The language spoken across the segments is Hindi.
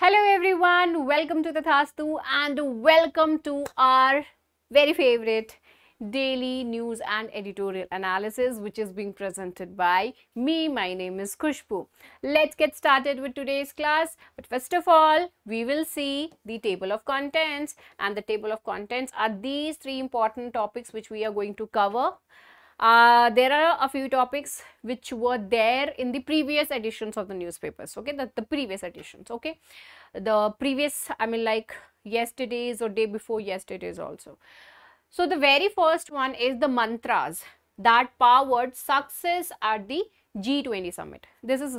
Hello everyone, welcome to the Tathastu and welcome to our very favorite daily news and editorial analysis which is being presented by me. My name is Kushpu. Let's get started with today's class. But first of all, we will see the table of contents and the table of contents are these three important topics which we are going to cover uh, there are a few topics which were there in the previous editions of the newspapers, okay, the, the previous editions, okay. The previous, I mean like yesterday's or day before yesterday's also. So, the very first one is the mantras that powered success at the G20 summit. This is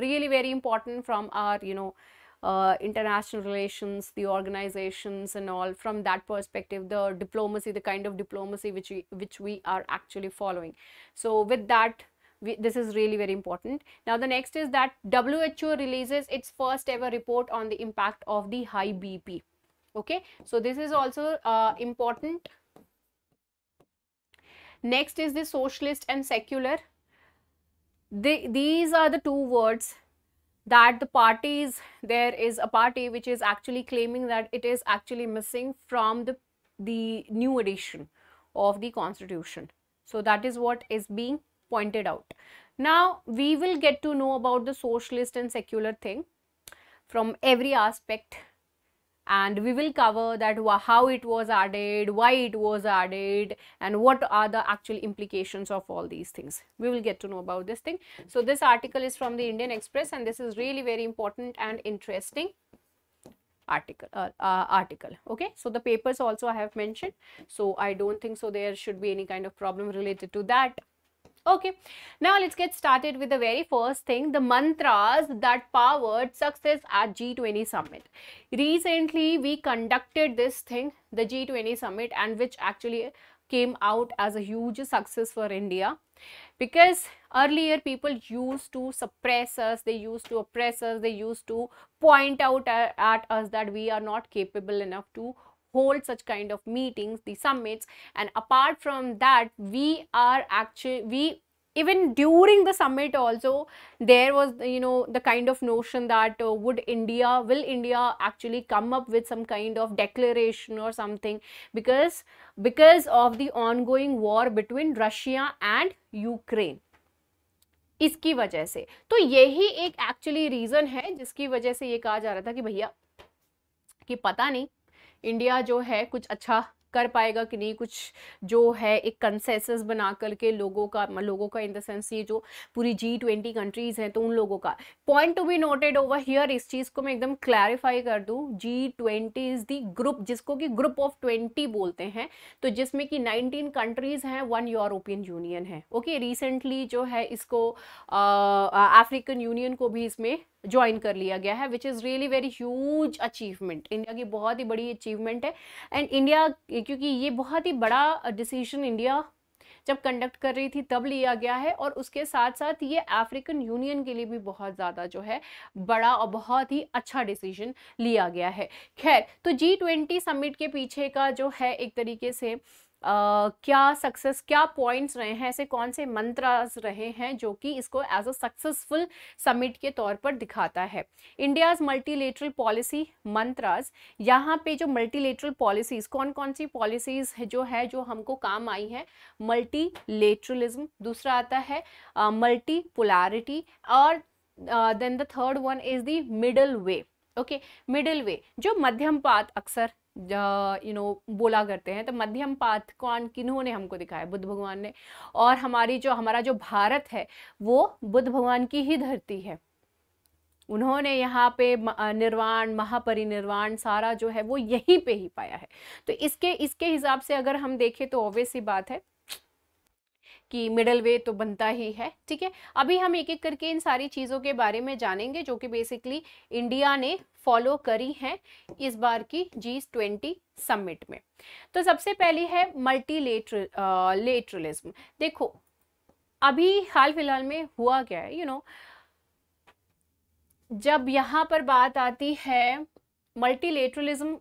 really very important from our, you know, uh, international relations, the organizations and all from that perspective, the diplomacy, the kind of diplomacy which we, which we are actually following. So with that, we, this is really very important. Now the next is that WHO releases its first ever report on the impact of the high BP. Okay, so this is also uh, important. Next is the socialist and secular. these are the two words that the parties, there is a party which is actually claiming that it is actually missing from the, the new edition of the constitution. So that is what is being pointed out. Now we will get to know about the socialist and secular thing from every aspect and we will cover that how it was added, why it was added and what are the actual implications of all these things. We will get to know about this thing. So this article is from the Indian Express and this is really very important and interesting article uh, uh, article okay so the papers also i have mentioned so i don't think so there should be any kind of problem related to that Okay, now let's get started with the very first thing, the mantras that powered success at G20 summit. Recently, we conducted this thing, the G20 summit and which actually came out as a huge success for India because earlier people used to suppress us, they used to oppress us, they used to point out at us that we are not capable enough to hold such kind of meetings the summits and apart from that we are actually we even during the summit also there was you know the kind of notion that uh, would india will india actually come up with some kind of declaration or something because because of the ongoing war between russia and ukraine इसकी वजह से तो यही एक एक्चुअली रीज़न है जिसकी वजह से ये कहा जा रहा था कि भैया कि पता नहीं इंडिया जो है कुछ अच्छा कर पाएगा कि नहीं कुछ जो है एक कंसेसस बना करके लोगों का लोगों का इन द सेंस ये जो पूरी जी ट्वेंटी कंट्रीज़ हैं तो उन लोगों का point to be noted over here इस चीज़ को मैं एकदम क्लैरिफाई कर दूँ G twenty is the group जिसको कि ग्रुप ऑफ ट्वेंटी बोलते हैं तो जिसमें कि नाइनटीन कंट्रीज़ हैं वन यूरोपियन यूनियन है ओके रिसेंटली जो है इसको अफ्रीकन यूनियन को भी इसमें ज्वाइन कर लिया गया है which is really very huge achievement India की बहुत ही बड़ी अचीवमेंट है एंड इंडिया क्योंकि ये बहुत ही बड़ा डिसीजन इंडिया जब कंडक्ट कर रही थी तब लिया गया है और उसके साथ साथ ये अफ्रीकन यूनियन के लिए भी बहुत ज़्यादा जो है बड़ा और बहुत ही अच्छा डिसीजन लिया गया है खैर तो जी ट्वेंटी समिट के पीछे का जो है एक तरीके से आ, क्या सक्सेस क्या पॉइंट्स रहे हैं ऐसे कौन से मंत्रास रहे हैं जो कि इसको एज अ सक्सेसफुल समिट के तौर पर दिखाता है इंडियाज मल्टीलेटरल पॉलिसी मंत्रास यहाँ पे जो मल्टीलेटरल पॉलिसीज कौन कौन सी पॉलिसीज जो है जो हमको काम आई है मल्टीलेटरलिज्म दूसरा आता है मल्टी पोलैरिटी और then the third one is the middle way okay middle way जो मध्यम पात अक्सर यू नो बोला करते हैं तो मध्यम पाथ कौन ने हमको दिखाया बुद्ध भगवान ने और हमारी जो हमारा जो भारत है वो बुद्ध भगवान की ही धरती है उन्होंने यहाँ पे निर्वाण महापरिनिर्वाण सारा जो है वो यहीं पे ही पाया है तो इसके इसके हिसाब से अगर हम देखें तो ऑब्वियस ही बात है कि मिडल वे तो बनता ही है ठीक है अभी हम एक एक करके इन सारी चीज़ों के बारे में जानेंगे जो कि बेसिकली इंडिया ने फॉलो करी हैं इस बार की जी ट्वेंटी समिट में तो सबसे पहली है मल्टी लेटरलिज्म देखो अभी हाल फिलहाल में हुआ क्या है यू you नो know, जब यहाँ पर बात आती है मल्टीलेटरलिज्म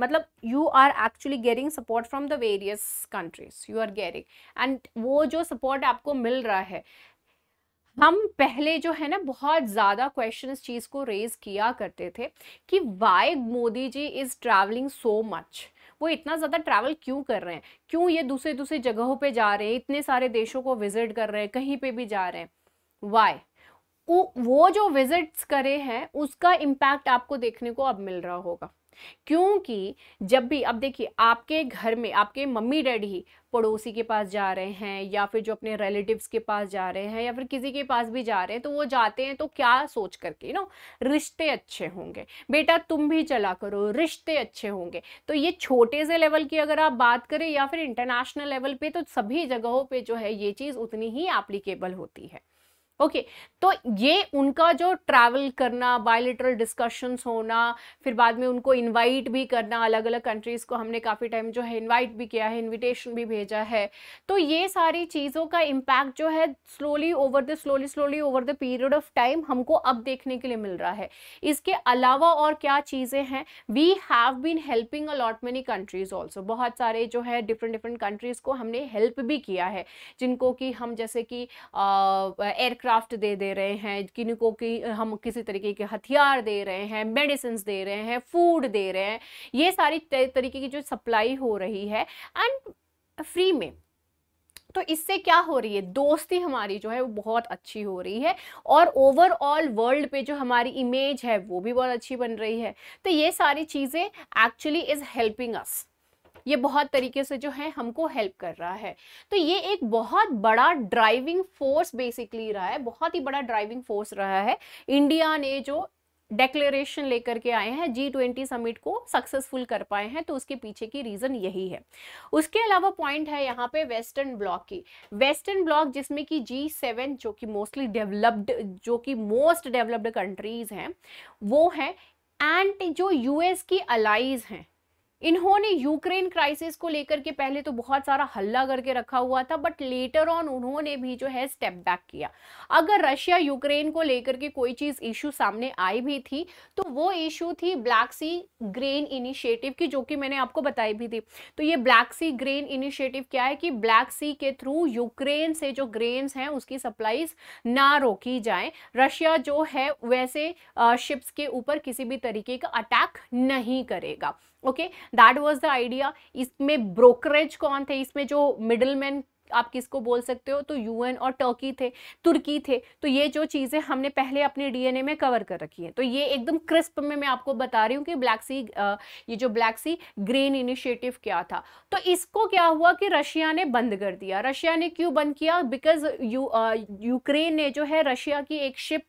मतलब you are actually getting support from the various countries you are getting and वो जो सपोर्ट आपको मिल रहा है हम पहले जो है ना बहुत ज़्यादा क्वेश्चन इस चीज़ को रेज किया करते थे कि why Modi ji is travelling so much वो इतना ज़्यादा ट्रैवल क्यों कर रहे हैं क्यों ये दूसरे दूसरे जगहों पे जा रहे हैं इतने सारे देशों को विजिट कर रहे हैं कहीं पे भी जा रहे हैं वाई वो जो विजिट्स करे हैं उसका इम्पैक्ट आपको देखने को अब मिल रहा होगा क्योंकि जब भी अब देखिए आपके घर में आपके मम्मी डैडी पड़ोसी के पास जा रहे हैं या फिर जो अपने रिलेटिव्स के पास जा रहे हैं या फिर किसी के पास भी जा रहे हैं तो वो जाते हैं तो क्या सोच करके ना रिश्ते अच्छे होंगे बेटा तुम भी चला करो रिश्ते अच्छे होंगे तो ये छोटे से लेवल की अगर आप बात करें या फिर इंटरनेशनल लेवल पे तो सभी जगहों पे जो है ये चीज़ उतनी ही एप्लीकेबल होती है ओके okay, तो ये उनका जो ट्रैवल करना बायोलिटरल डिस्कशंस होना फिर बाद में उनको इनवाइट भी करना अलग अलग कंट्रीज़ को हमने काफ़ी टाइम जो है इनवाइट भी किया है इनविटेशन भी भेजा है तो ये सारी चीज़ों का इम्पैक्ट जो है slowly over the slowly slowly over the period of time हमको अब देखने के लिए मिल रहा है इसके अलावा और क्या चीज़ें हैं we have been helping a lot many countries also बहुत सारे जो है डिफरेंट डिफरेंट कंट्रीज़ को हमने हेल्प भी किया है जिनको कि हम जैसे कि एयरक्राफ्ट एयरक्राफ्ट दे दे रहे हैं किन्हीं को कि हम किसी तरीके के हथियार दे रहे हैं मेडिसिन दे रहे हैं फूड दे रहे हैं ये सारी तरीके की जो सप्लाई हो रही है एंड फ्री में तो इससे क्या हो रही है दोस्ती हमारी जो है वो बहुत अच्छी हो रही है और ओवरऑल वर्ल्ड पे जो हमारी इमेज है वो भी बहुत अच्छी बन रही है तो ये सारी चीज़ें एक्चुअली इज़ हेल्पिंग अस ये बहुत तरीके से जो है हमको हेल्प कर रहा है तो ये एक बहुत बड़ा ड्राइविंग फोर्स बेसिकली रहा है बहुत ही बड़ा ड्राइविंग फोर्स रहा है इंडिया ने जो डेक्लेरेशन लेकर के आए हैं जी ट्वेंटी समिट को सक्सेसफुल कर पाए हैं तो उसके पीछे की रीज़न यही है उसके अलावा पॉइंट है यहाँ पे वेस्टर्न ब्लॉक की वेस्टर्न ब्लॉक जिसमें कि जी सेवन जो कि मोस्टली डेवलप्ड जो कि मोस्ट डेवलप्ड कंट्रीज़ हैं वो हैं एंड जो यूएस की अलाइज हैं इन्होंने यूक्रेन क्राइसिस को लेकर के पहले तो बहुत सारा हल्ला करके रखा हुआ था बट लेटर ऑन उन्होंने भी जो है स्टेप बैक किया अगर रशिया यूक्रेन को लेकर के कोई चीज़ इशू सामने आई भी थी तो वो इशू थी ब्लैक सी ग्रेन इनिशिएटिव की जो कि मैंने आपको बताई भी थी तो ये ब्लैक सी ग्रेन इनिशिएटिव क्या है कि ब्लैक सी के थ्रू यूक्रेन से जो ग्रेन्स हैं उसकी सप्लाईज ना रोकी जाए रशिया जो है वैसे शिप्स के ऊपर किसी भी तरीके का अटैक नहीं करेगा okay okay? That was the idea इसमें ब्रोकरेज कौन थे इसमें जो मिडल आप किसको बोल सकते हो तो यूएन और टर्की थे तुर्की थे तो ये जो चीज़ें हमने पहले अपने डीएनए में कवर कर रखी हैं तो ये एकदम क्रिस्प में मैं आपको बता रही हूँ कि ब्लैक सी ये जो ब्लैक सी ग्रीन इनिशिएटिव क्या था तो इसको क्या हुआ कि रशिया ने बंद कर दिया रशिया ने क्यों बंद किया बिकॉज यू यूक्रेन ने जो है रशिया की एक शिप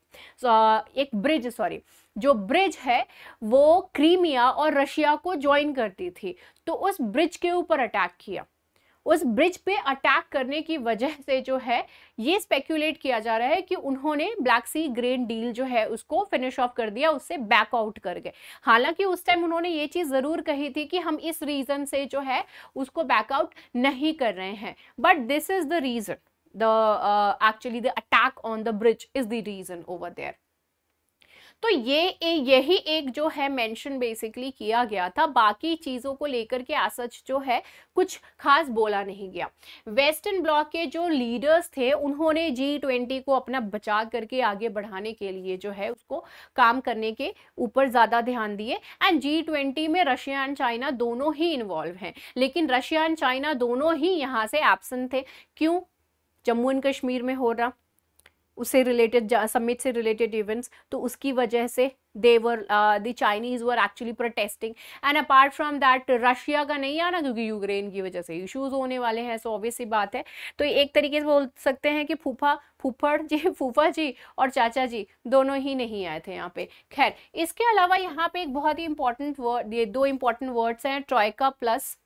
एक ब्रिज सॉरी जो ब्रिज है वो क्रीमिया और रशिया को ज्वाइन करती थी तो उस ब्रिज के ऊपर अटैक किया उस ब्रिज पे अटैक करने की वजह से जो है ये स्पेक्यूलेट किया जा रहा है कि उन्होंने ब्लैक सी ग्रेन डील जो है उसको फिनिश ऑफ कर दिया उससे बैक आउट कर गए हालांकि उस टाइम उन्होंने ये चीज़ ज़रूर कही थी कि हम इस रीज़न से जो है उसको बैकआउट नहीं कर रहे हैं but this is the reason the actually the attack on the bridge is the reason over there तो ये यही एक जो है मेंशन बेसिकली किया गया था बाकी चीज़ों को लेकर के आज सच जो है कुछ खास बोला नहीं गया वेस्टर्न ब्लॉक के जो लीडर्स थे उन्होंने जी ट्वेंटी को अपना बचा करके आगे बढ़ाने के लिए जो है उसको काम करने के ऊपर ज़्यादा ध्यान दिए एंड जी ट्वेंटी में रशिया एंड चाइना दोनों ही इन्वॉल्व हैं लेकिन रशिया एंड चाइना दोनों ही यहाँ से एबसेंट थे क्यों जम्मू एंड कश्मीर में हो रहा उससे रिलेटेड समिट से रिलेटेड इवेंट्स तो उसकी वजह से there the Chinese were actually protesting and apart from that Russia का नहीं आना क्योंकि यूक्रेन की वजह से इश्यूज होने वाले हैं सो so ऑब्वियसली बात है तो एक तरीके से बोल सकते हैं कि फूफा फूफड़ जी फूफा जी और चाचा जी दोनों ही नहीं आए थे यहाँ पे खैर इसके अलावा यहाँ पे एक बहुत ही इंपॉर्टेंट वर्ड ये दो इंपॉर्टेंट वर्ड्स हैं ट्रॉयका प्लस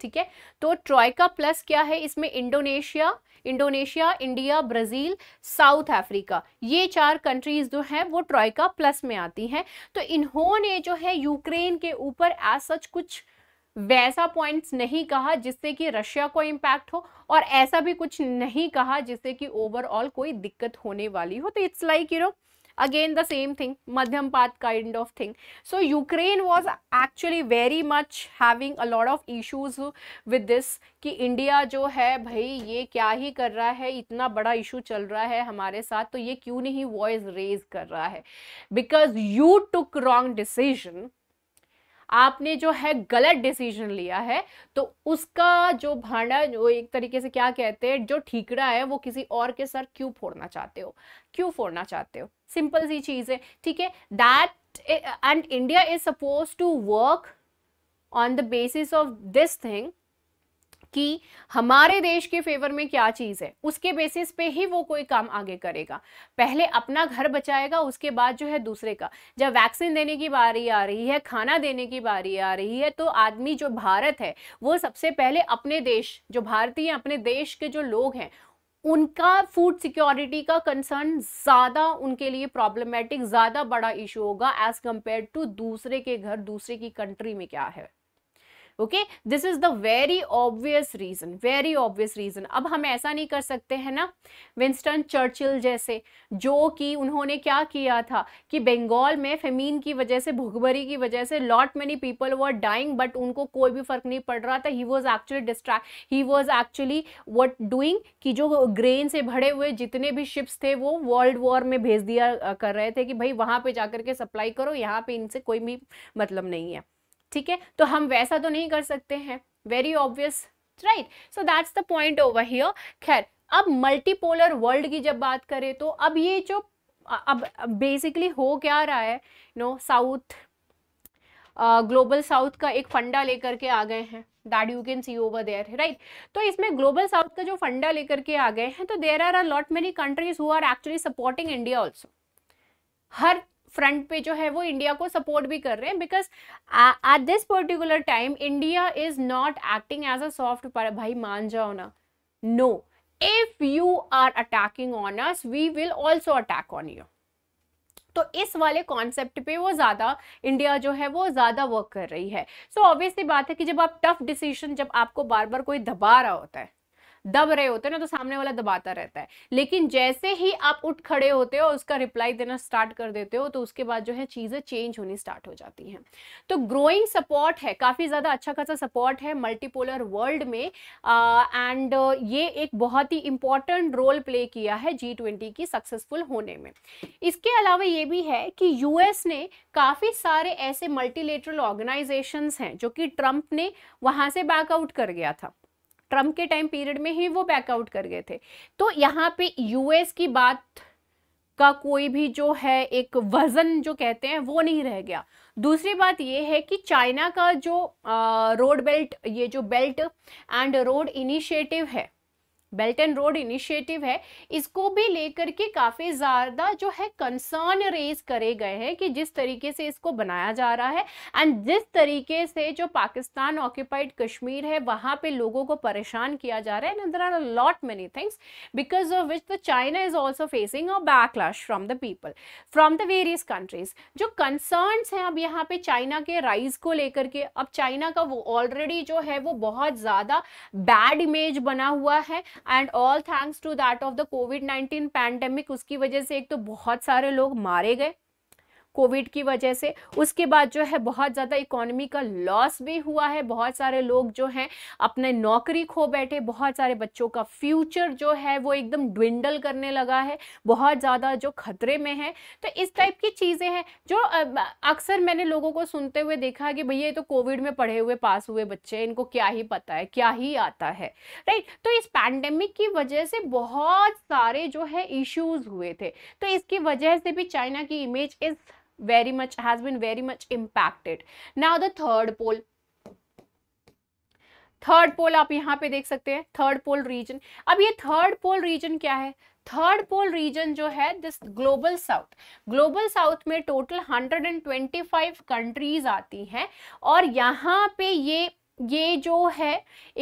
ठीक है तो ट्रॉयका प्लस क्या है इसमें Indonesia Indonesia India Brazil South Africa ये चार कंट्रीज़ जो हैं वो ट्रॉयका प्लस में आती हैं तो इन्होंने जो है यूक्रेन के ऊपर एज सच कुछ वैसा पॉइंट्स नहीं कहा जिससे कि रशिया को इम्पैक्ट हो और ऐसा भी कुछ नहीं कहा जिससे कि ओवरऑल कोई दिक्कत होने वाली हो तो it's like you know again the same thing मध्यम path kind of thing so Ukraine was actually very much having a lot of issues with this कि इंडिया जो है भाई ये क्या ही कर रहा है इतना बड़ा इशू चल रहा है हमारे साथ तो ये क्यों नहीं वॉइस रेज कर रहा है because you took wrong decision आपने जो है गलत डिसीजन लिया है तो उसका जो भांडा जो एक तरीके से क्या कहते हैं जो ठीकड़ा है वो किसी और के सर क्यों फोड़ना चाहते हो क्यों फोड़ना चाहते हो सिंपल सी चीज़ है ठीक है that and India is suppose to work on the basis of this thing कि हमारे देश के फेवर में क्या चीज़ है उसके बेसिस पे ही वो कोई काम आगे करेगा पहले अपना घर बचाएगा उसके बाद जो है दूसरे का जब वैक्सीन देने की बारी आ रही है खाना देने की बारी आ रही है तो आदमी जो भारत है वो सबसे पहले अपने देश जो भारतीय अपने देश के जो लोग हैं उनका फूड सिक्योरिटी का कंसर्न ज़्यादा उनके लिए प्रॉब्लमेटिक ज़्यादा बड़ा इशू होगा एज़ कम्पेयर टू दूसरे के घर दूसरे की कंट्री में क्या है okay this is the very obvious reason very obvious reason अब हम ऐसा नहीं कर सकते हैं ना विंस्टन चर्चिल जैसे जो कि उन्होंने क्या किया था कि बंगाल में फेमीन की वजह से भुखबरी की वजह से lot many people were dying but उनको कोई भी फर्क नहीं पड़ रहा था he was actually distract he was actually what doing कि जो ग्रेन से भरे हुए जितने भी शिप्स थे वो वर्ल्ड वॉर में भेज दिया कर रहे थे कि भाई वहां पे जाकर के सप्लाई करो यहाँ पे इनसे कोई भी मतलब नहीं है ठीक है तो हम वैसा तो नहीं कर सकते हैं very obvious right so that's the point over here खैर अब मल्टीपोलर वर्ल्ड की जब बात करें तो अब ये जो अब बेसिकली हो क्या रहा है नो साउथ ग्लोबल साउथ का एक फंडा लेकर के आ गए हैं that you can see over there right तो इसमें ग्लोबल साउथ का जो फंडा लेकर के आ गए हैं तो there are are lot many countries who are actually supporting India also हर फ्रंट पे जो है वो इंडिया को सपोर्ट भी कर रहे हैं because at this particular time India is not acting as a soft भाई मान जाओ ना no if you are attacking on us we will also attack on you तो इस वाले कॉन्सेप्ट पे वो ज़्यादा इंडिया जो है वो ज़्यादा वर्क कर रही है सो so, ऑब्वियसली बात है कि जब आप टफ डिसीजन जब आपको बार बार कोई दबा रहा होता है दब रहे होते हो ना तो सामने वाला दबाता रहता है लेकिन जैसे ही आप उठ खड़े होते हो उसका रिप्लाई देना स्टार्ट कर देते हो तो उसके बाद जो है चीज़ें चेंज होनी स्टार्ट हो जाती हैं तो ग्रोइंग सपोर्ट है काफ़ी ज़्यादा अच्छा खासा सपोर्ट है मल्टीपोलर वर्ल्ड में एंड ये एक बहुत ही इंपॉर्टेंट रोल प्ले किया है जी ट्वेंटी की सक्सेसफुल होने में इसके अलावा ये भी है कि यूएस ने काफ़ी सारे ऐसे मल्टीलेटरल ऑर्गेनाइजेशंस हैं जो कि ट्रंप ने वहां से बैकआउट कर गया था ट्रंप के टाइम पीरियड में ही वो बैकआउट कर गए थे तो यहाँ पे यूएस की बात का कोई भी जो है एक वज़न जो कहते हैं वो नहीं रह गया दूसरी बात ये है कि चाइना का जो रोड बेल्ट ये जो बेल्ट एंड रोड इनिशिएटिव है बेल्ट एंड रोड इनिशिएटिव है इसको भी लेकर के काफ़ी ज़्यादा जो है कंसर्न रेज करे गए हैं कि जिस तरीके से इसको बनाया जा रहा है एंड जिस तरीके से जो पाकिस्तान ऑक्यूपाइड कश्मीर है वहाँ पे लोगों को परेशान किया जा रहा है and there are lot many things because of which the China is also facing a backlash from the people from the various countries जो कंसर्नस हैं अब यहाँ पे चाइना के राइज को लेकर के अब चाइना का वो ऑलरेडी जो है वो बहुत ज़्यादा बैड इमेज बना हुआ है and all thanks to that of the COVID nineteen pandemic उसकी वजह से एक तो बहुत सारे लोग मारे गए कोविड की वजह से उसके बाद जो है बहुत ज़्यादा इकोनॉमी का लॉस भी हुआ है बहुत सारे लोग जो हैं अपने नौकरी खो बैठे बहुत सारे बच्चों का फ्यूचर जो है वो एकदम ड्विंडल करने लगा है बहुत ज़्यादा जो खतरे में है तो इस टाइप की चीज़ें हैं जो अक्सर मैंने लोगों को सुनते हुए देखा है कि भैया ये तो कोविड में पढ़े हुए पास हुए बच्चे इनको क्या ही पता है क्या ही आता है राइट तो इस पैंडेमिक की वजह से बहुत सारे जो है इश्यूज हुए थे तो इसकी वजह से भी चाइना की इमेज इस very much has been very much impacted now the third pole third pole आप यहाँ पे देख सकते हैं थर्ड पोल रीजन अब ये थर्ड पोल रीजन क्या है थर्ड पोल रीजन जो है this global south global south में टोटल 125 कंट्रीज आती हैं और यहाँ पे ये ये जो है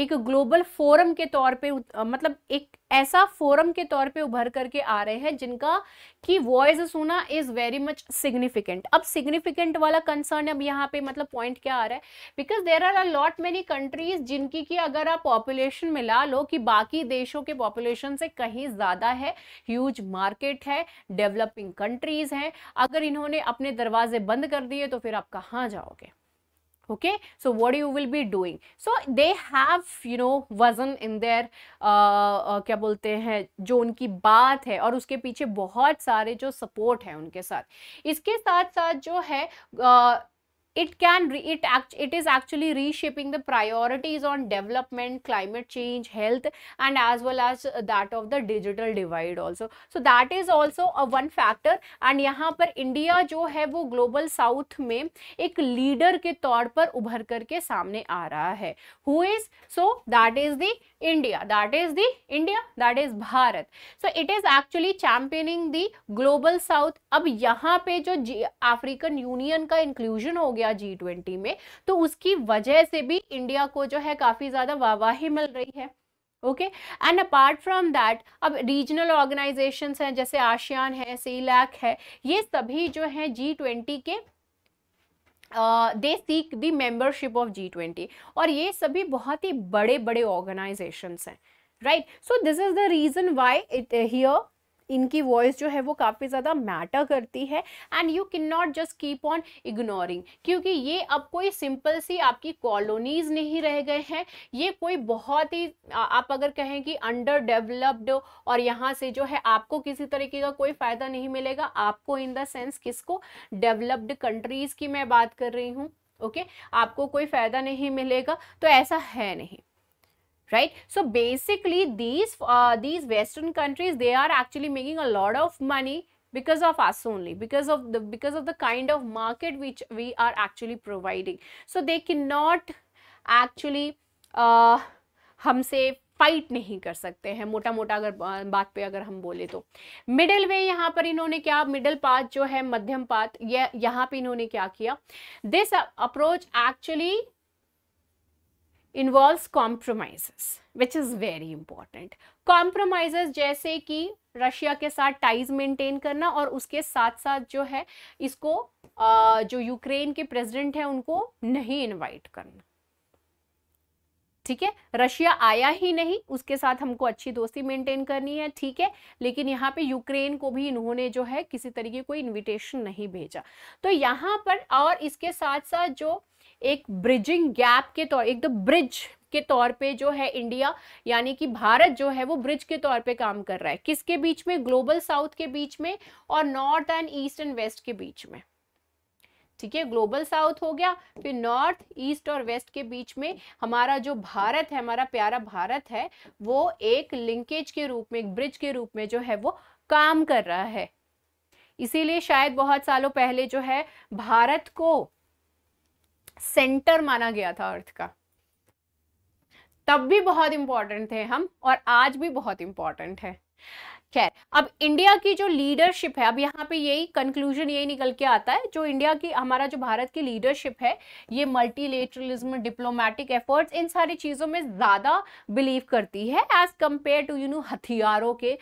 एक ग्लोबल फोरम के तौर पे मतलब एक ऐसा फोरम के तौर पे उभर करके आ रहे हैं जिनका कि वॉइस सुना इज़ वेरी मच सिग्निफिकेंट अब सिग्निफिकेंट वाला कंसर्न अब यहाँ पे मतलब पॉइंट क्या आ रहा है because there are a lot many countries जिनकी कि अगर आप पॉपुलेशन मिला लो कि बाकी देशों के पॉपुलेशन से कहीं ज़्यादा है ह्यूज मार्केट है डेवलपिंग कंट्रीज़ हैं अगर इन्होंने अपने दरवाजे बंद कर दिए तो फिर आप कहाँ जाओगे okay so what you will be doing so they have you know वजन in their uh, uh, kya bolte hain jo unki baat hai aur uske piche bahut sare jo support hai unke sath iske sath sath jo hai uh, it can re it act it is actually reshaping the priorities on development climate change health and as well as that of the digital divide also so that is also a one factor and yahan par india jo hai wo global south mein ek leader ke taur par ubhar kar ke samne aa raha hai who is so that is the India. That is the India, that is Bharat. So it is actually championing the global South. अब यहाँ पे जो african union का inclusion हो गया g20 ट्वेंटी में तो उसकी वजह से भी इंडिया को जो है काफ़ी ज़्यादा वाहवाही मिल रही है okay and apart from that अब रीजनल ऑर्गेनाइजेशंस हैं जैसे आशियान है सीलैक है ये सभी जो हैं जी ट्वेंटी के they seek the membership of G twenty और ये सभी बहुत ही बड़े बड़े ऑर्गेनाइजेशंस हैं right so this is the reason why it here इनकी वॉइस जो है वो काफ़ी ज़्यादा मैटर करती है and you can not just keep on ignoring क्योंकि ये अब कोई सिंपल सी आपकी कॉलोनीज़ नहीं रह गए हैं ये कोई बहुत ही आप अगर कहें कि अंडर डेवलप्ड और यहाँ से जो है आपको किसी तरीके का कोई फ़ायदा नहीं मिलेगा आपको इन द सेंस किसको डेवलप्ड कंट्रीज़ की मैं बात कर रही हूँ ओके okay? आपको कोई फ़ायदा नहीं मिलेगा तो ऐसा है नहीं right so basically these uh, these western countries they are actually making a lot of money because of us only because of the because of the kind of market which we are actually providing so they cannot actually uh, humse fight नहीं कर सकते हैं मोटा मोटा अगर बात पे अगर हम बोले तो मिडिल वे यहाँ पर इन्होंने क्या मिडिल पाथ जो है मध्यम पाथ ये यहाँ पे इन्होंने क्या किया this approach actually involve compromises which is very important compromises जैसे कि रशिया के साथ टाइज मेंटेन करना और उसके साथ साथ जो है इसको आ, जो यूक्रेन के प्रेसिडेंट है उनको नहीं इनवाइट करना ठीक है रशिया आया ही नहीं उसके साथ हमको अच्छी दोस्ती मेंटेन करनी है ठीक है लेकिन यहाँ पे यूक्रेन को भी इन्होंने जो है किसी तरीके कोई इनविटेशन नहीं भेजा तो यहाँ पर और इसके साथ साथ जो एक ब्रिजिंग गैप के तौर एक द ब्रिज के तौर पे जो है इंडिया यानी कि भारत जो है वो ब्रिज के तौर पे काम कर रहा है किसके बीच में ग्लोबल साउथ के बीच में और north and east and west के बीच में ठीक है ग्लोबल साउथ हो गया फिर नॉर्थ ईस्ट और वेस्ट के बीच में हमारा जो भारत है हमारा प्यारा भारत है वो एक लिंकेज के रूप में एक ब्रिज के रूप में जो है वो काम कर रहा है इसीलिए शायद बहुत सालों पहले जो है भारत को सेंटर माना गया था अर्थ का तब भी बहुत इंपॉर्टेंट थे हम और आज भी बहुत इंपॉर्टेंट है खैर अब इंडिया की जो लीडरशिप है अब यहाँ पे यही कंक्लूजन यही निकल के आता है जो इंडिया की हमारा जो भारत की लीडरशिप है ये मल्टीलेटरलिज्म डिप्लोमेटिक एफर्ट्स इन सारी चीज़ों में ज़्यादा बिलीव करती है as compare to you know हथियारों के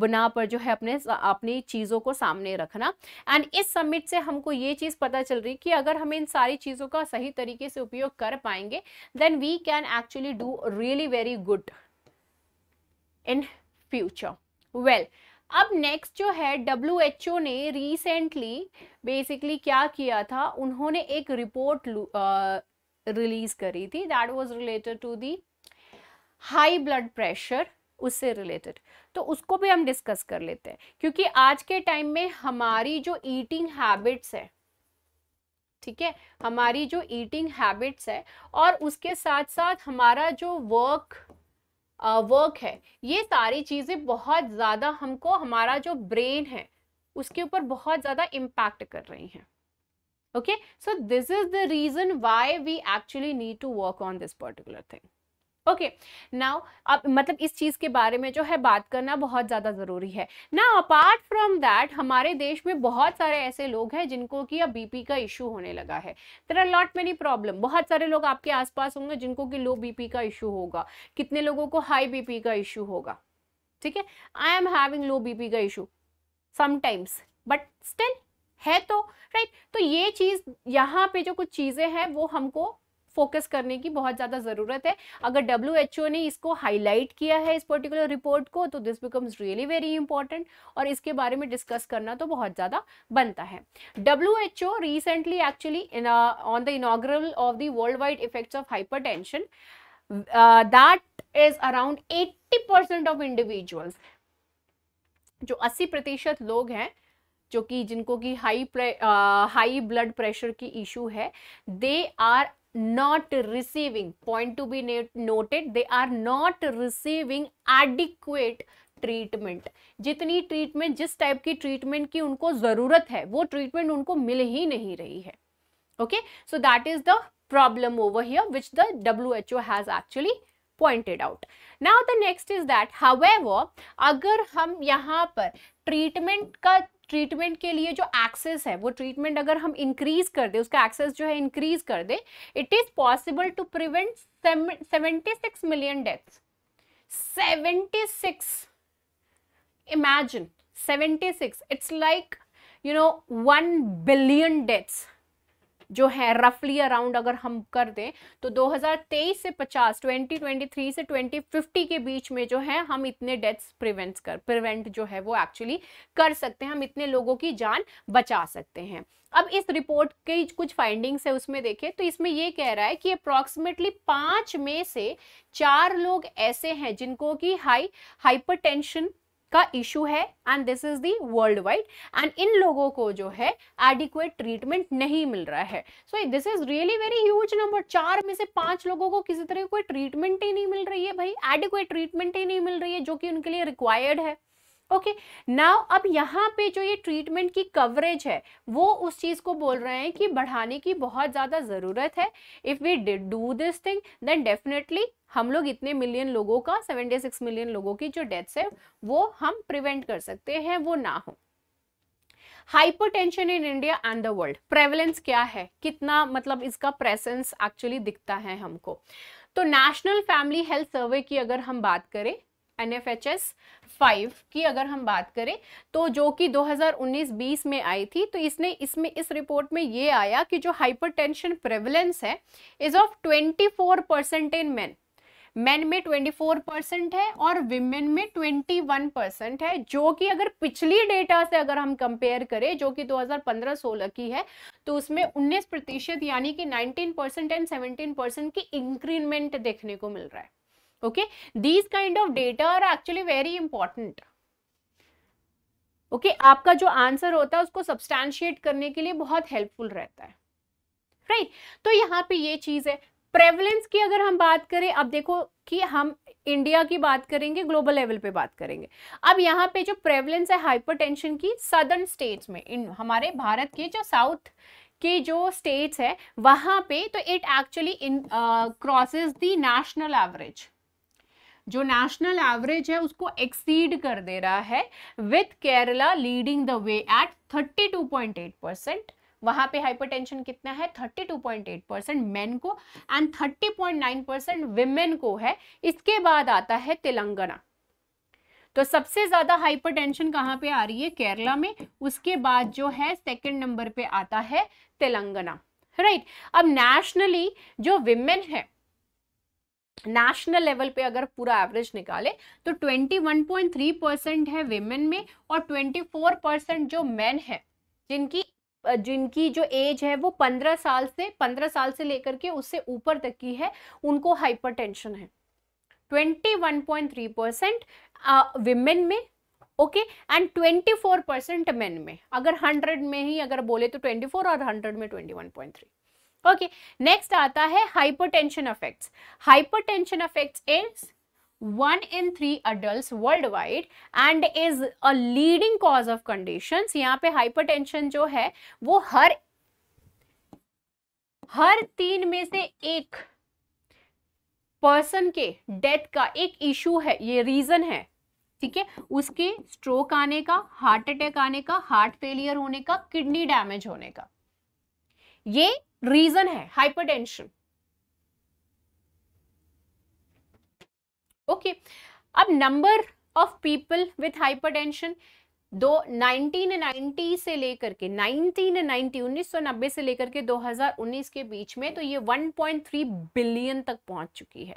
बना पर जो है अपने अपनी चीज़ों को सामने रखना एंड इस समिट से हमको ये चीज़ पता चल रही कि अगर हम इन सारी चीज़ों का सही तरीके से उपयोग कर पाएंगे then we can actually do really very good in future well अब नेक्स्ट जो है डब्ल्यू एच ओ ने रिसेंटली बेसिकली क्या किया था उन्होंने एक रिपोर्ट रिलीज करी थी that was related to the high blood pressure उससे रिलेटेड तो उसको भी हम डिस्कस कर लेते हैं क्योंकि आज के टाइम में हमारी जो ईटिंग हैबिट्स है ठीक है हमारी जो ईटिंग हैबिट्स है और उसके साथ साथ हमारा जो वर्क वर्क है ये सारी चीज़ें बहुत ज़्यादा हमको हमारा जो ब्रेन है उसके ऊपर बहुत ज़्यादा इम्पैक्ट कर रही हैं okay so this is the reason why we actually need to work on this particular thing okay now अब मतलब इस चीज़ के बारे में जो है बात करना बहुत ज़्यादा ज़रूरी है ना अपार्ट फ्रॉम दैट हमारे देश में बहुत सारे ऐसे लोग हैं जिनको कि अब बीपी का इश्यू होने लगा है तेरा लॉट मेनी प्रॉब्लम बहुत सारे लोग आपके आसपास होंगे जिनको कि लो बीपी का इश्यू होगा कितने लोगों को हाई बीपी का इश्यू होगा ठीक है I am having low BP का इशू समटाइम्स बट स्टिल है तो राइट right? तो ये चीज़ यहाँ पे जो कुछ चीज़ें हैं वो हमको फोकस करने की बहुत ज़्यादा ज़रूरत है अगर डब्ल्यू एच ओ ने इसको हाईलाइट किया है इस पर्टिकुलर रिपोर्ट को तो this becomes really very important और इसके बारे में डिस्कस करना तो बहुत ज़्यादा बनता है W H O recently actually on the inaugural of the world wide effects of hypertension that is around eighty percent of individuals जो अस्सी प्रतिशत लोग हैं जो कि जिनको कि हाई हाई ब्लड प्रेशर की इशू है they are not receiving point to be noted they are not receiving adequate treatment जितनी ट्रीटमेंट जिस टाइप की ट्रीटमेंट की उनको ज़रूरत है वो ट्रीटमेंट उनको मिल ही नहीं रही है okay so that is the problem over here which the WHO has actually pointed out. Now the next is that however अगर हम यहाँ पर treatment का ट्रीटमेंट के लिए जो एक्सेस है वो ट्रीटमेंट अगर हम इंक्रीज कर दें उसका एक्सेस जो है इंक्रीज कर दें it is possible to prevent seventy six million deaths seventy six imagine seventy six it's like you know one billion deaths जो है रफली अराउंड अगर हम कर दें तो 2023 से 50 2023 से 2050 के बीच में जो है हम इतने डेथ्स प्रिवेंट कर प्रिवेंट जो है वो एक्चुअली कर सकते हैं हम इतने लोगों की जान बचा सकते हैं अब इस रिपोर्ट के कुछ फाइंडिंग्स है उसमें देखें तो इसमें ये कह रहा है कि अप्रॉक्सीमेटली पांच में से चार लोग ऐसे हैं जिनको कि हाई हाइपरटेंशन का इशू है and this is the world wide and इन लोगों को जो है एडिक्वेट ट्रीटमेंट नहीं मिल रहा है so this is really very huge number चार में से पांच लोगों को किसी तरह कोई ट्रीटमेंट ही नहीं मिल रही है भाई एडिक्वेट ट्रीटमेंट ही नहीं मिल रही है जो कि उनके लिए रिक्वायर्ड है ओके okay. नाउ अब यहाँ पे जो ये ट्रीटमेंट की कवरेज है वो उस चीज़ को बोल रहे हैं कि बढ़ाने की बहुत ज़्यादा ज़रूरत है if we do this thing then definitely हम लोग इतने मिलियन लोगों का सेवेंटी सिक्स मिलियन लोगों की जो डेथ्स है वो हम प्रिवेंट कर सकते हैं वो ना हो hypertension in India and the world prevalence क्या है कितना मतलब इसका प्रेजेंस एक्चुअली दिखता है हमको तो नेशनल फैमिली हेल्थ सर्वे की अगर हम बात करें N F H S five की अगर हम बात करें तो जो कि 2019-20 में आई थी तो इसने इसमें इस रिपोर्ट में ये आया कि जो हाइपरटेंशन प्रेवलेंस है is of 24 percent in men men में 24 परसेंट है और विमेन में 21 परसेंट है जो कि अगर पिछली डेटा से अगर हम कंपेयर करें जो कि 2015-16 की है तो उसमें 19 प्रतिशत यानी कि 19 परसेंट एंड 17 परसेंट की इंक्रीमेंट देखने को मिल रहा है okay these kind of data are actually very important okay आपका जो आंसर होता है उसको सब्सटैंशिएट करने के लिए बहुत हेल्पफुल रहता है राइट right. तो यहाँ पे ये चीज है प्रेवलेंस की अगर हम बात करें अब देखो कि हम इंडिया की बात करेंगे ग्लोबल लेवल पे बात करेंगे अब यहाँ पे जो प्रेवलेंस है हाइपरटेंशन की सदर्न स्टेट्स में इन हमारे भारत के जो साउथ के जो स्टेट्स है वहां पे तो it actually in crosses the national average जो नेशनल एवरेज है उसको एक्सीड कर दे रहा है with Kerala leading the way at at percent वहां पे हाइपरटेंशन कितना है 32.8 परसेंट मेन को एंड 30.9 परसेंट विमेन को है इसके बाद आता है तेलंगाना तो सबसे ज्यादा हाइपरटेंशन कहाँ पे आ रही है केरला में उसके बाद जो है सेकंड नंबर पे आता है तेलंगाना राइट right. अब नेशनली जो विमेन है नेशनल लेवल पे अगर पूरा एवरेज निकाले तो 21.3 परसेंट है विमेन में और 24 परसेंट जो मेन है जिनकी जिनकी जो एज है वो पंद्रह साल से पंद्रह साल से लेकर के उससे ऊपर तक की है उनको हाइपरटेंशन है 21.3 परसेंट विमेन में ओके एंड 24 परसेंट मेन में अगर 100 में ही अगर बोले तो 24 और 100 में 21.3 ओके नेक्स्ट आता है hypertension affects hypertension affects is one in three adult world wide and is a leading cause of condition यहाँ पे टेंशन जो है वो हर हर तीन में से एक पर्सन के डेथ का एक इशू है ये रीजन है ठीक है उसके स्ट्रोक आने का हार्ट अटैक आने का हार्ट फेलियर होने का किडनी डैमेज होने का ये रीजन है हाइपरटेंशन ओके अब number of people with hypertension दो नाइनटीन से लेकर के 1990 1990 से लेकर के 2019 के बीच में तो ये 1.3 बिलियन तक पहुंच चुकी है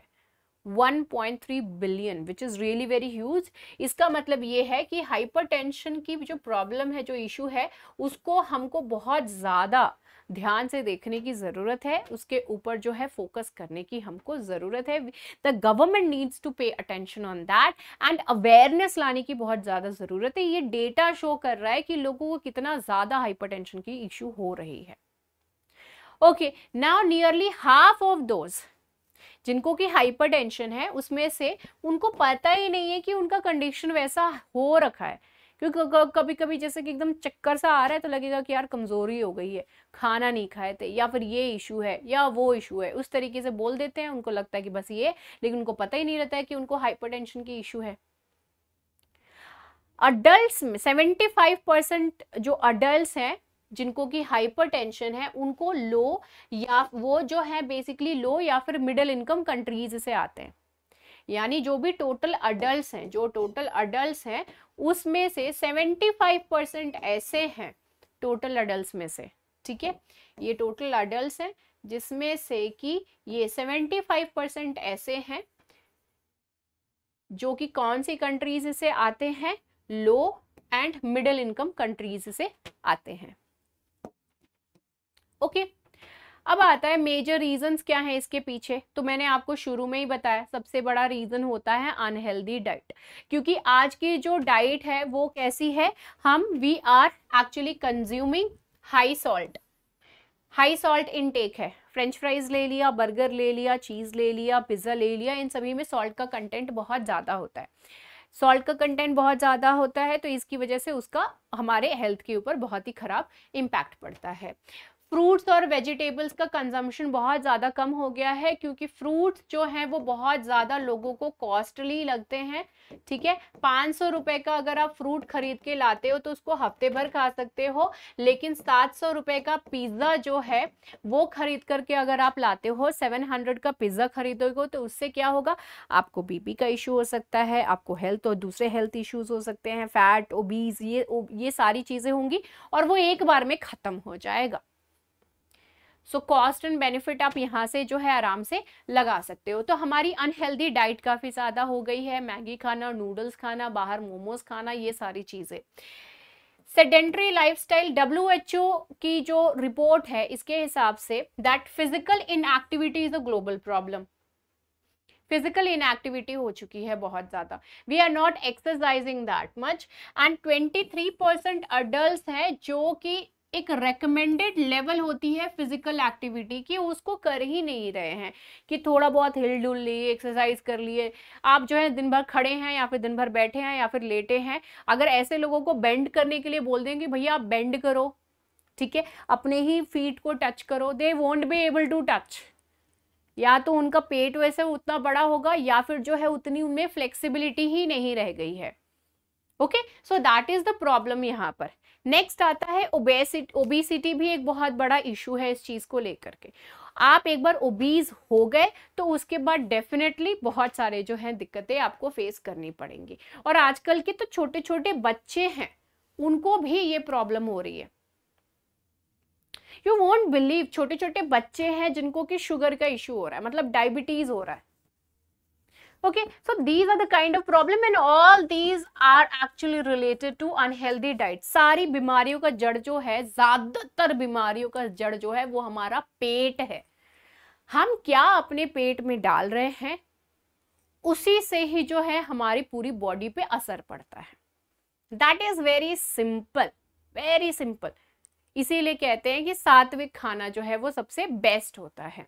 1.3 billion which is really very huge इसका मतलब ये है कि हाइपरटेंशन की जो प्रॉब्लम है जो इशू है उसको हमको बहुत ज़्यादा ध्यान से देखने की ज़रूरत है उसके ऊपर जो है फोकस करने की हमको ज़रूरत है the government needs to pay attention on that and awareness लाने की बहुत ज़्यादा ज़रूरत है ये डेटा शो कर रहा है कि लोगों को कितना ज़्यादा हाइपर की इशू हो रही है okay now nearly half of those जिनको कि हाइपरटेंशन है उसमें से उनको पता ही नहीं है कि उनका कंडीशन वैसा हो रखा है क्योंकि कभी कभी जैसे कि एकदम चक्कर सा आ रहा है तो लगेगा कि यार कमज़ोरी हो गई है खाना नहीं खाए थे या फिर ये इशू है या वो इशू है उस तरीके से बोल देते हैं उनको लगता है कि बस ये लेकिन उनको पता ही नहीं रहता है कि उनको टेंशन की इशू है अडल्ट में सेवेंटी फाइव परसेंट जो अडल्ट हैं जिनको कि हाइपरटेंशन है उनको लो या वो जो है बेसिकली लो या फिर मिडिल इनकम कंट्रीज से आते हैं यानी जो भी टोटल अडल्ट हैं जो टोटल अडल्ट हैं उसमें से 75 परसेंट ऐसे हैं टोटल अडल्ट में से ठीक है ये टोटल अडल्ट हैं जिसमें से कि ये 75 परसेंट ऐसे हैं जो कि कौन सी कंट्रीज से आते हैं low and middle income countries से आते हैं ओके okay. अब आता है मेजर रीजंस क्या है इसके पीछे तो मैंने आपको शुरू में ही बताया सबसे बड़ा रीज़न होता है अनहेल्दी डाइट क्योंकि आज की जो डाइट है वो कैसी है हम we are actually consuming high salt high salt intake है फ्रेंच फ्राइज ले लिया बर्गर ले लिया चीज़ ले लिया पिज़्ज़ा ले लिया इन सभी में सॉल्ट का कंटेंट बहुत ज़्यादा होता है सॉल्ट का कंटेंट बहुत ज़्यादा होता है तो इसकी वजह से उसका हमारे हेल्थ के ऊपर बहुत ही ख़राब इम्पैक्ट पड़ता है फ्रूट्स और वेजिटेबल्स का कंजम्पशन बहुत ज़्यादा कम हो गया है क्योंकि फ्रूट्स जो हैं वो बहुत ज़्यादा लोगों को कॉस्टली लगते हैं ठीक है पाँच सौ रुपये का अगर आप फ्रूट खरीद के लाते हो तो उसको हफ्ते भर खा सकते हो लेकिन सात सौ रुपये का पिज़्ज़ा जो है वो खरीद करके अगर आप लाते हो सेवन हंड्रेड का पिज़्ज़ा खरीदोगे तो उससे क्या होगा आपको बीपी का इशू हो सकता है आपको हेल्थ और दूसरे हेल्थ इशूज हो सकते हैं फैट ओबीज ये ये सारी चीज़ें होंगी और वो एक बार में ख़त्म हो जाएगा सो कॉस्ट एंड बेनिफिट आप यहाँ से जो है आराम से लगा सकते हो तो हमारी अनहेल्दी डाइट काफ़ी ज़्यादा हो गई है मैगी खाना नूडल्स खाना बाहर मोमोज खाना ये सारी चीज़ें सेडेंट्री लाइफस्टाइल डब्ल्यूएचओ की जो रिपोर्ट है इसके हिसाब से that physical inactivity is a global problem physical inactivity हो चुकी है बहुत ज़्यादा we are not exercising that much and 23 percent adult हैं जो कि एक रेकमेंडेड लेवल होती है फिजिकल एक्टिविटी की उसको कर ही नहीं रहे हैं कि थोड़ा बहुत हिल डुल लिए एक्सरसाइज कर लिए आप जो है दिन भर खड़े हैं या फिर दिन भर बैठे हैं या फिर लेटे हैं अगर ऐसे लोगों को बेंड करने के लिए बोल देंगे भैया आप बेंड करो ठीक है अपने ही फीट को टच करो they won't be able to touch या तो उनका पेट वैसे उतना बड़ा होगा या फिर जो है उतनी उनमें फ्लेक्सीबिलिटी ही नहीं रह गई है okay so that is the problem यहाँ पर नेक्स्ट आता है ओबेसिटी ओबिसिटी भी एक बहुत बड़ा इशू है इस चीज़ को लेकर के आप एक बार ओबीज हो गए तो उसके बाद डेफिनेटली बहुत सारे जो हैं दिक्कतें आपको फेस करनी पड़ेंगी और आजकल के तो छोटे छोटे बच्चे हैं उनको भी ये प्रॉब्लम हो रही है यू वोंट बिलीव छोटे छोटे बच्चे हैं जिनको कि शुगर का इशू हो रहा है मतलब डायबिटीज़ हो रहा है okay so these are the kind of problem and all these are actually related to unhealthy diet सारी बीमारियों का जड़ जो है ज़्यादातर बीमारियों का जड़ जो है वो हमारा पेट है हम क्या अपने पेट में डाल रहे हैं उसी से ही जो है हमारी पूरी बॉडी पे असर पड़ता है that is very simple very simple इसीलिए कहते हैं कि सात्विक खाना जो है वो सबसे बेस्ट होता है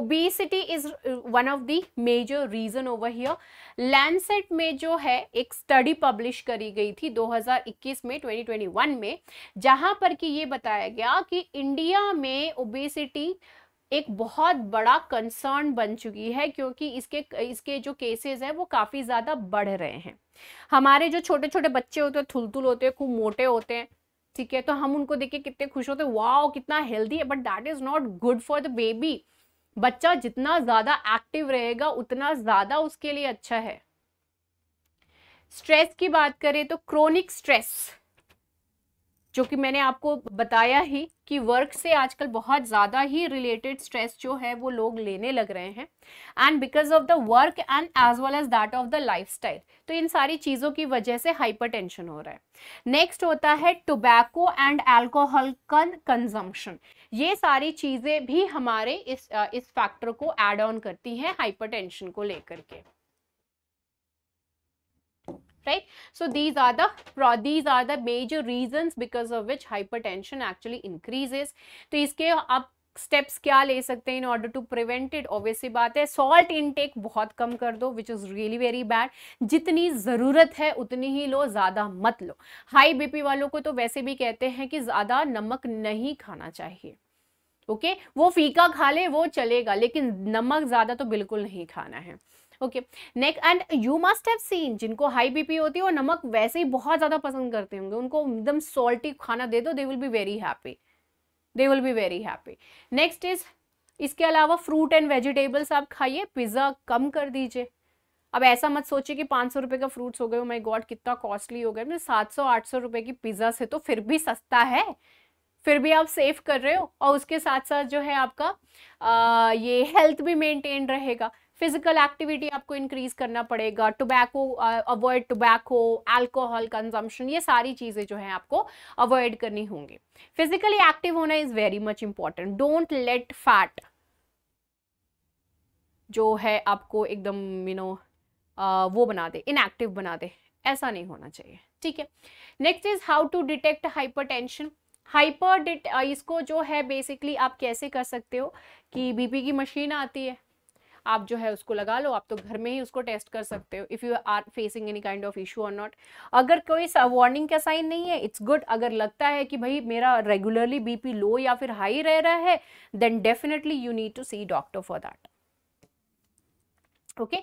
obesity is one of the major reason over here Lancet में जो है एक स्टडी पब्लिश करी गई थी 2021 में 2021 में जहां पर कि ये बताया गया कि इंडिया में ओबेसिटी एक बहुत बड़ा कंसर्न बन चुकी है क्योंकि इसके इसके जो केसेस हैं वो काफ़ी ज़्यादा बढ़ रहे हैं हमारे जो छोटे छोटे बच्चे होते हैं थुलथुल होते हैं खूब मोटे होते हैं ठीक है तो हम उनको देख के कितने खुश होते हैं वाओ कितना हेल्दी है but that is not good for the baby बच्चा जितना ज्यादा एक्टिव रहेगा उतना ज्यादा उसके लिए अच्छा है स्ट्रेस की बात करें तो क्रोनिक स्ट्रेस जो कि मैंने आपको बताया ही कि वर्क से आजकल बहुत ज़्यादा ही रिलेटेड स्ट्रेस जो है वो लोग लेने लग रहे हैं and because of the work and as well as that of the life तो इन सारी चीज़ों की वजह से हाइपरटेंशन हो रहा है नेक्स्ट होता है टोबैको एंड एल्कोहल कंजम्पशन ये सारी चीजें भी हमारे इस इस फैक्टर को एड ऑन करती हैं हाइपरटेंशन को लेकर के right so these are the these are the major reason because of which hyper actually increases तो इसके अब स्टेप्स क्या ले सकते हैं in order to prevent it obvious सी बात है सॉल्ट इनटेक बहुत कम कर दो which is really very bad जितनी ज़रूरत है उतनी ही लो ज़्यादा मत लो हाई बीपी वालों को तो वैसे भी कहते हैं कि ज़्यादा नमक नहीं खाना चाहिए ओके okay? वो फीका खा ले वो चलेगा लेकिन नमक ज़्यादा तो बिल्कुल नहीं खाना है okay next and you must have seen जिनको हाई बीपी होती है वो नमक वैसे ही बहुत ज़्यादा पसंद करते होंगे उनको एकदम सॉल्टी खाना दे दो they will be very happy they will be very happy next is इसके अलावा फ्रूट एंड वेजिटेबल्स आप खाइए पिज़्ज़ा कम कर दीजिए अब ऐसा मत सोचिए कि पाँच सौ रुपये का फ्रूट्स हो गए माई oh गॉड कितना कॉस्टली हो गया मतलब सात सौ आठ सौ रुपये की पिज़्ज़ा से तो फिर भी सस्ता है फिर भी आप सेव कर रहे हो और उसके साथ साथ जो है आपका आ, ये हेल्थ भी मेंटेन रहेगा फिजिकल एक्टिविटी आपको इंक्रीज करना पड़ेगा tobacco avoid tobacco alcohol consumption ये सारी चीज़ें जो है आपको अवॉइड करनी होंगी फिजिकली एक्टिव होना is very much important don't let fat जो है आपको एकदम यू नो uh, वो बना दे इनएक्टिव बना दे ऐसा नहीं होना चाहिए ठीक है next is how to detect tension hyper इसको जो है बेसिकली आप कैसे कर सकते हो कि बीपी की मशीन आती है आप जो है उसको लगा लो आप तो घर में ही उसको टेस्ट कर सकते हो if you are facing any kind of issue और नॉट अगर कोई वार्निंग का साइन नहीं है इट्स गुड अगर लगता है कि भाई मेरा रेगुलरली बीपी लो या फिर हाई रह रहा है then definitely you need to see doctor for that okay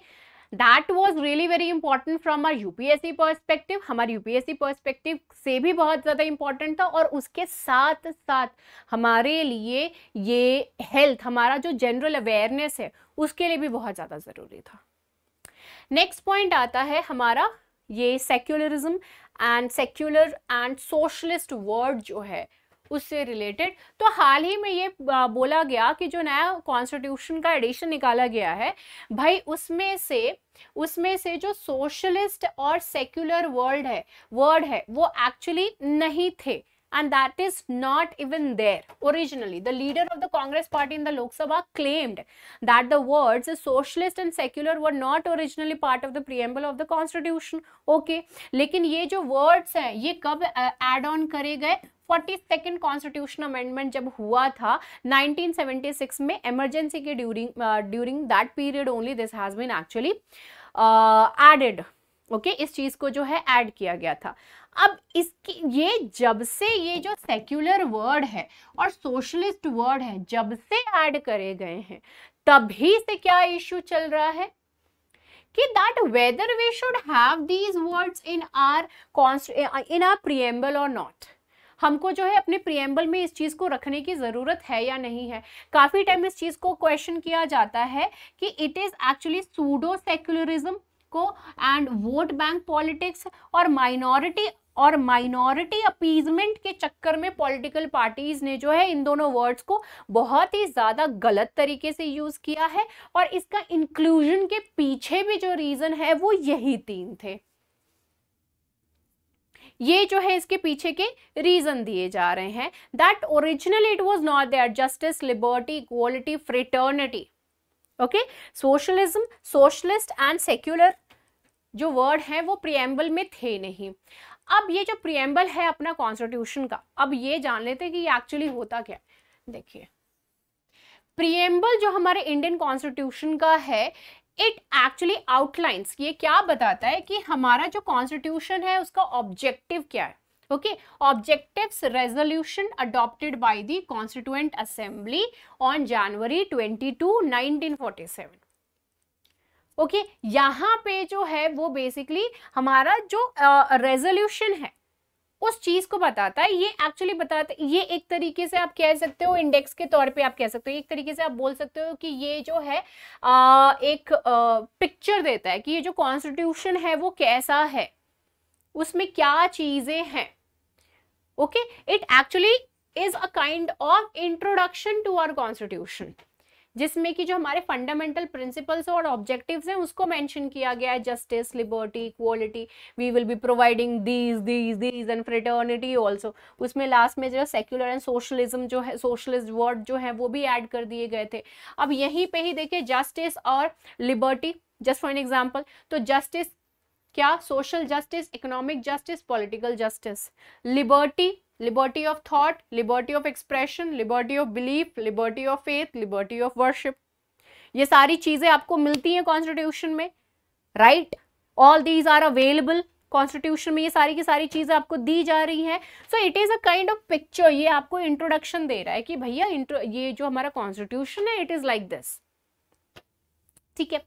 that was really very important from our UPSC perspective हमारे यूपीएससी परस्पेक्टिव से भी बहुत ज़्यादा इंपॉर्टेंट था और उसके साथ साथ हमारे लिए ये हेल्थ हमारा जो जनरल अवेयरनेस है उसके लिए भी बहुत ज़्यादा ज़रूरी था नेक्स्ट पॉइंट आता है हमारा ये secularism and secular and socialist word जो है उससे रिलेटेड तो हाल ही में ये बोला गया कि जो नया कॉन्स्टिट्यूशन का एडिशन निकाला गया है भाई उसमें से उसमें से जो सोशलिस्ट और सेक्युलर वर्ल्ड है वर्ड है वो एक्चुअली नहीं थे and that is not even there. Originally, the leader of the Congress party in the Lok Sabha claimed that the words socialist and secular were not originally part of the preamble of the constitution. Okay, lekin ye jo words ye kab uh, add on kare gaye 42nd constitution amendment jab hua tha 1976 mein emergency ke during uh, during that period only this has been actually uh, added okay okay, इस चीज़ को जो है ऐड किया गया था अब इसकी ये जब से ये जो सेक्युलर वर्ड है और सोशलिस्ट वर्ड है जब से ऐड करे गए हैं तभी से क्या इश्यू चल रहा है कि that whether we should have these words in our in our preamble और नॉट हमको जो है अपने प्रियम्बल में इस चीज़ को रखने की ज़रूरत है या नहीं है काफ़ी टाइम इस चीज़ को क्वेश्चन किया जाता है कि it is actually pseudo secularism को एंड वोट बैंक पॉलिटिक्स और माइनॉरिटी और माइनॉरिटी अपीजमेंट के चक्कर में पॉलिटिकल पार्टीज ने जो है इन दोनों वर्ड्स को बहुत ही ज़्यादा गलत तरीके से यूज़ किया है और इसका इंक्लूजन के पीछे भी जो रीज़न है वो यही तीन थे ये जो है इसके पीछे के रीजन दिए जा रहे हैं that original it was not there justice liberty equality fraternity okay socialism socialist and secular जो वर्ड है वो प्रियम्बल में थे नहीं अब ये जो प्रियम्बल है अपना कॉन्स्टिट्यूशन का अब ये जान लेते हैं कि ये एक्चुअली होता क्या देखिए प्रियम्बल जो हमारे इंडियन कॉन्स्टिट्यूशन का है इट एक्चुअली आउटलाइंस ये क्या बताता है कि हमारा जो कॉन्स्टिट्यूशन है उसका ऑब्जेक्टिव क्या है okay objectives resolution adopted by the constituent assembly on January 22 1947 okay okay? यहाँ पे जो है वो बेसिकली हमारा जो रेजोल्यूशन uh, है उस चीज को बताता है ये एक्चुअली बताता है ये एक तरीके से आप कह सकते हो इंडेक्स के तौर पे आप कह सकते हो एक तरीके से आप बोल सकते हो कि ये जो है आ, एक पिक्चर देता है कि ये जो कॉन्स्टिट्यूशन है वो कैसा है उसमें क्या चीजें हैं okay it actually is a kind of introduction to our constitution जिसमें कि जो हमारे फंडामेंटल प्रिंसिपल्स और ऑब्जेक्टिव्स हैं उसको मेंशन किया गया है justice liberty equality we will be providing these these these and fraternity also उसमें लास्ट में जो सेक्युलर एंड सोशलिज्म जो है सोशलिस्ट वर्ड जो है वो भी ऐड कर दिए गए थे अब यहीं पर ही देखिए जस्टिस और liberty just for an example तो जस्टिस क्या social justice economic justice political justice liberty liberty of thought liberty of expression liberty of belief liberty of faith liberty of worship ये सारी चीज़ें आपको मिलती हैं कॉन्स्टिट्यूशन में right all these are available constitution में ये सारी की सारी चीज़ें आपको दी जा रही हैं so it is a kind of picture ये आपको इंट्रोडक्शन दे रहा है कि भैया ये जो हमारा कॉन्स्टिट्यूशन है इट इज़ लाइक दिस ठीक है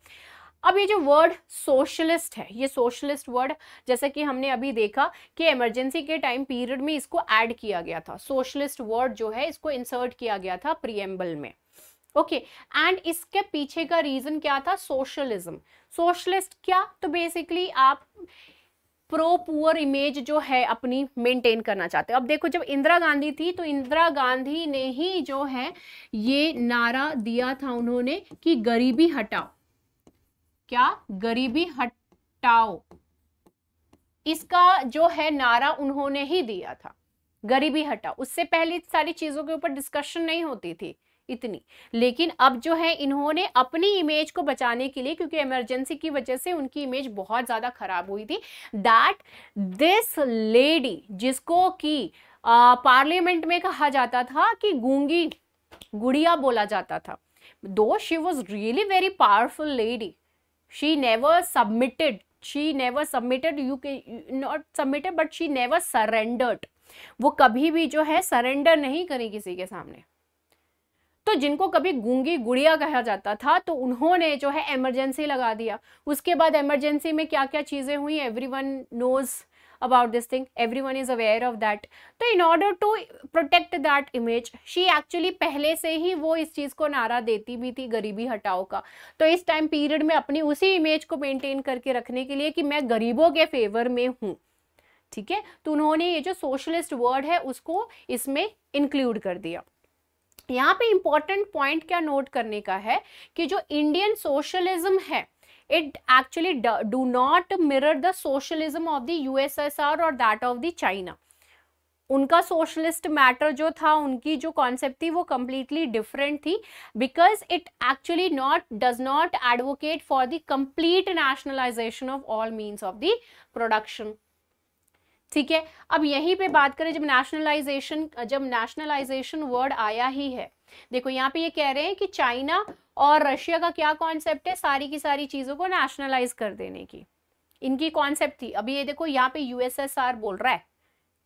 अब ये जो वर्ड सोशलिस्ट है ये सोशलिस्ट वर्ड जैसा कि हमने अभी देखा कि इमरजेंसी के टाइम पीरियड में इसको ऐड किया गया था सोशलिस्ट वर्ड जो है इसको इंसर्ट किया गया था प्रियम्बल में ओके okay. एंड इसके पीछे का रीजन क्या था सोशलिज्म सोशलिस्ट क्या तो बेसिकली आप प्रो पुअर इमेज जो है अपनी मेंटेन करना चाहते हो अब देखो जब इंदिरा गांधी थी तो इंदिरा गांधी ने ही जो है ये नारा दिया था उन्होंने कि गरीबी हटाओ क्या गरीबी हटाओ इसका जो है नारा उन्होंने ही दिया था गरीबी हटाओ उससे पहले सारी चीजों के ऊपर डिस्कशन नहीं होती थी इतनी लेकिन अब जो है इन्होंने अपनी इमेज को बचाने के लिए क्योंकि इमरजेंसी की वजह से उनकी इमेज बहुत ज़्यादा खराब हुई थी दैट दिस लेडी जिसको कि पार्लियामेंट में कहा जाता था कि गूंगी गुड़िया बोला जाता था though she was really very powerful lady she never submitted she never submitted you can not submitted but she never surrendered वो कभी भी जो है सरेंडर नहीं करी किसी के सामने तो जिनको कभी गूंगी गुड़िया कहा जाता था तो उन्होंने जो है इमरजेंसी लगा दिया उसके बाद इमरजेंसी में क्या क्या चीज़ें हुई everyone knows about this thing everyone is aware of that तो in order to protect that image she actually पहले से ही वो इस चीज़ को नारा देती भी थी गरीबी हटाओ का तो इस टाइम पीरियड में अपनी उसी इमेज को मेंटेन करके रखने के लिए कि मैं गरीबों के फेवर में हूँ ठीक है तो उन्होंने ये जो सोशलिस्ट वर्ड है उसको इसमें इंक्लूड कर दिया यहाँ पे इम्पॉर्टेंट पॉइंट क्या नोट करने का है कि जो इंडियन सोशलिज्म है it actually do, do not mirror the socialism of the ussr or that of the china उनका सोशलिस्ट मैटर जो था उनकी जो कॉन्सेप्ट थी वो कम्प्लीटली डिफरेंट थी because it actually not does not advocate for the complete nationalisation of all means of the production ठीक है अब यहीं पे बात करें जब नेशनलाइजेशन जब नेशनलाइजेशन वर्ड आया ही है देखो यहाँ पे ये कह रहे हैं कि चाइना और रशिया का क्या कॉन्सेप्ट है सारी की सारी चीज़ों को नेशनलाइज कर देने की इनकी कॉन्सेप्ट थी अभी ये देखो यहाँ पे यूएसएसआर बोल रहा है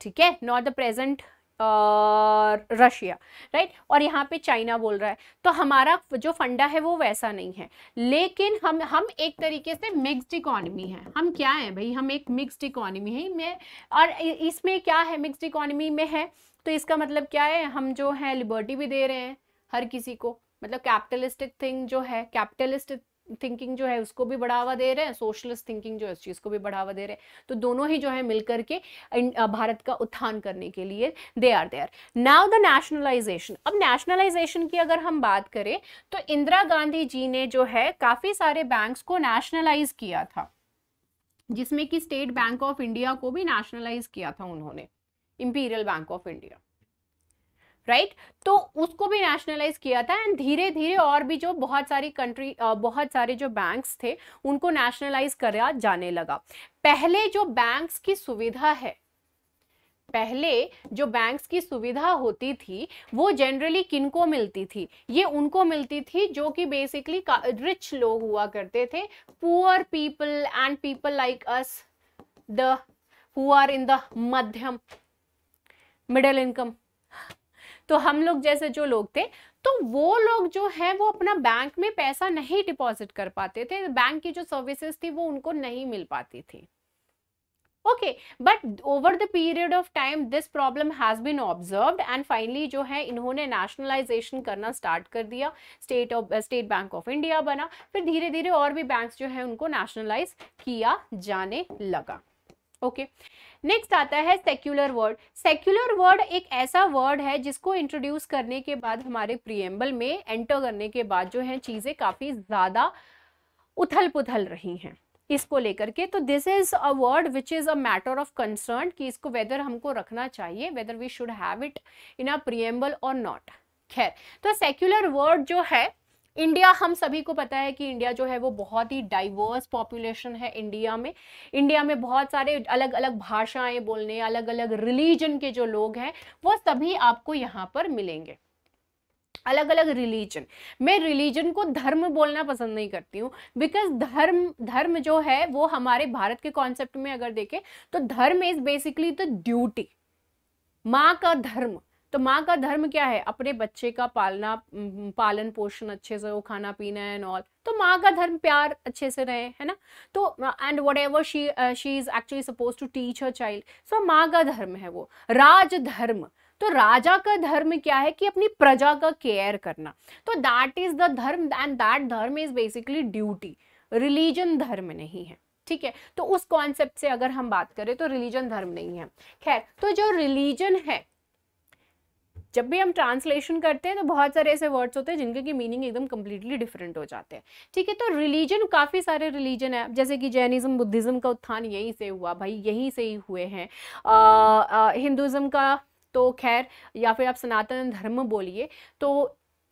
ठीक है not the present Russia right और यहाँ पे चाइना बोल रहा है तो हमारा जो फंडा है वो वैसा नहीं है लेकिन हम हम एक तरीके से मिक्स्ड इकोनॉमी है हम क्या है भाई हम एक मिक्स्ड इकोनॉमी है में और इसमें क्या है मिक्सड इकोनॉमी में है तो इसका मतलब क्या है हम जो है लिबर्टी भी दे रहे हैं हर किसी को मतलब कैपिटलिस्टिक थिंग जो है कैपिटलिस्ट थिंकिंग जो है उसको भी बढ़ावा दे रहे हैं सोशलिस्ट थिंकिंग जो है उस चीज़ को भी बढ़ावा दे रहे हैं तो दोनों ही जो है मिलकर के भारत का उत्थान करने के लिए they are there now the nationalisation अब नेशनलाइजेशन की अगर हम बात करें तो इंदिरा गांधी जी ने जो है काफ़ी सारे बैंक्स को नेशनलाइज किया था जिसमें कि स्टेट बैंक ऑफ इंडिया को भी नेशनलाइज किया था उन्होंने imperial bank of India right तो उसको भी नेशनलाइज किया था एंड धीरे धीरे और भी जो बहुत सारी कंट्री बहुत सारे जो बैंक्स थे उनको नेशनलाइज करा जाने लगा पहले जो बैंक्स की सुविधा है पहले जो बैंक्स की सुविधा होती थी वो जनरली किनको मिलती थी ये उनको मिलती थी जो कि बेसिकली रिच लोग हुआ करते थे poor people and people like us the who are in the मध्यम मिडल इनकम तो हम लोग जैसे जो लोग थे तो वो लोग जो है वो अपना बैंक में पैसा नहीं डिपॉजिट कर पाते थे बैंक की जो सर्विसेज थी वो उनको नहीं मिल पाती थी okay but over the period of time this problem has been observe and finally जो है इन्होंने नेशनलाइजेशन करना स्टार्ट कर दिया state of state bank of India बना फिर धीरे धीरे और भी बैंक्स जो है उनको नेशनलाइज किया जाने लगा ओके नेक्स्ट आता है सेक्युलर वर्ड सेक्युलर वर्ड एक ऐसा वर्ड है जिसको इंट्रोड्यूस करने के बाद हमारे प्रियम्बल में एंटर करने के बाद जो है चीज़ें काफ़ी ज़्यादा उथल पुथल रही हैं इसको लेकर के तो this is a word which is a matter of concern कि इसको वेदर हमको रखना चाहिए whether we should have it in a preamble और नॉट खैर तो सेक्युलर वर्ड जो है इंडिया हम सभी को पता है कि इंडिया जो है वो बहुत ही डाइवर्स पॉपुलेशन है इंडिया में इंडिया में बहुत सारे अलग अलग भाषाएं बोलने अलग अलग रिलीजन के जो लोग हैं वो सभी आपको यहाँ पर मिलेंगे अलग अलग रिलीजन मैं रिलीजन को धर्म बोलना पसंद नहीं करती हूँ बिकॉज धर्म धर्म जो है वो हमारे भारत के कॉन्सेप्ट में अगर देखें तो धर्म इज बेसिकली द ड्यूटी माँ का धर्म तो माँ का धर्म क्या है अपने बच्चे का पालना पालन पोषण अच्छे से वो खाना पीना एंड ऑल तो माँ का धर्म प्यार अच्छे से रहे है ना तो and whatever she she is actually suppose to teach a child so माँ का धर्म है वो राज धर्म तो राजा का धर्म क्या है कि अपनी प्रजा का केयर करना तो that is the dharma and that dharma is basically duty religion धर्म नहीं है ठीक है तो उस कॉन्सेप्ट से अगर हम बात करें तो रिलीजन धर्म नहीं है खैर तो जो रिलीजन है जब भी हम ट्रांसलेशन करते हैं तो बहुत सारे ऐसे वर्ड्स होते हैं जिनके की मीनिंग एकदम कम्प्लीटली डिफरेंट हो जाते हैं ठीक है तो रिलीजन काफ़ी सारे रिलीजन है जैसे कि जैनिज़्म बुद्धिज़्म का उत्थान यहीं से हुआ भाई यहीं से ही हुए हैं हिंदुज़म का तो खैर या फिर आप सनातन धर्म बोलिए तो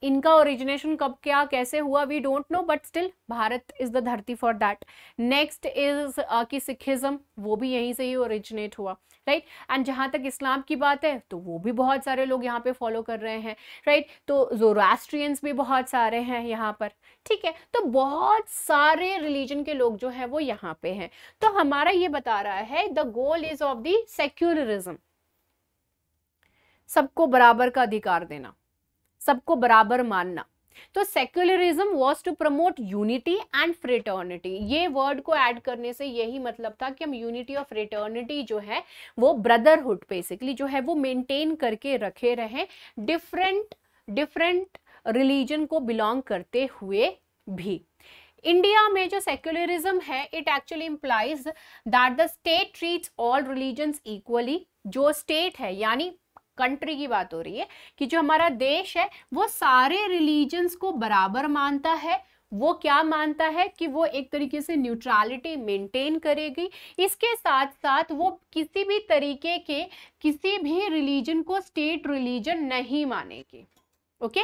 इनका ओरिजिनेशन कब क्या कैसे हुआ we don't know but still Bharat is the dharti for that next is कि सिखिज़म वो भी यहीं से ही ओरिजिनेट हुआ राइट एंड जहाँ तक इस्लाम की बात है तो वो भी बहुत सारे लोग यहाँ पे फॉलो कर रहे हैं राइट तो जोरास्ट्रियंस भी बहुत सारे हैं यहाँ पर ठीक है तो बहुत सारे रिलीजन के लोग जो है वो यहाँ पे हैं तो हमारा ये बता रहा है the goal is of the secularism सबको बराबर का अधिकार देना सबको बराबर मानना तो secularism was to promote unity and fraternity ये वर्ड को ऐड करने से यही मतलब था कि हम यूनिटी ऑफ फ्रेटर्निटी जो है वो ब्रदरहुड बेसिकली जो है वो मेंटेन करके रखे रहें डिफरेंट डिफरेंट रिलीजन को बिलोंग करते हुए भी इंडिया में जो सेक्युलरिज्म है it actually implies that the state treats all religions equally जो स्टेट है यानी कंट्री की बात हो रही है कि जो हमारा देश है वो सारे रिलीजन्स को बराबर मानता है वो क्या मानता है कि वो एक तरीके से न्यूट्रलिटी मेंटेन करेगी इसके साथ साथ वो किसी भी तरीके के किसी भी रिलीजन को स्टेट रिलीजन नहीं मानेगी ओके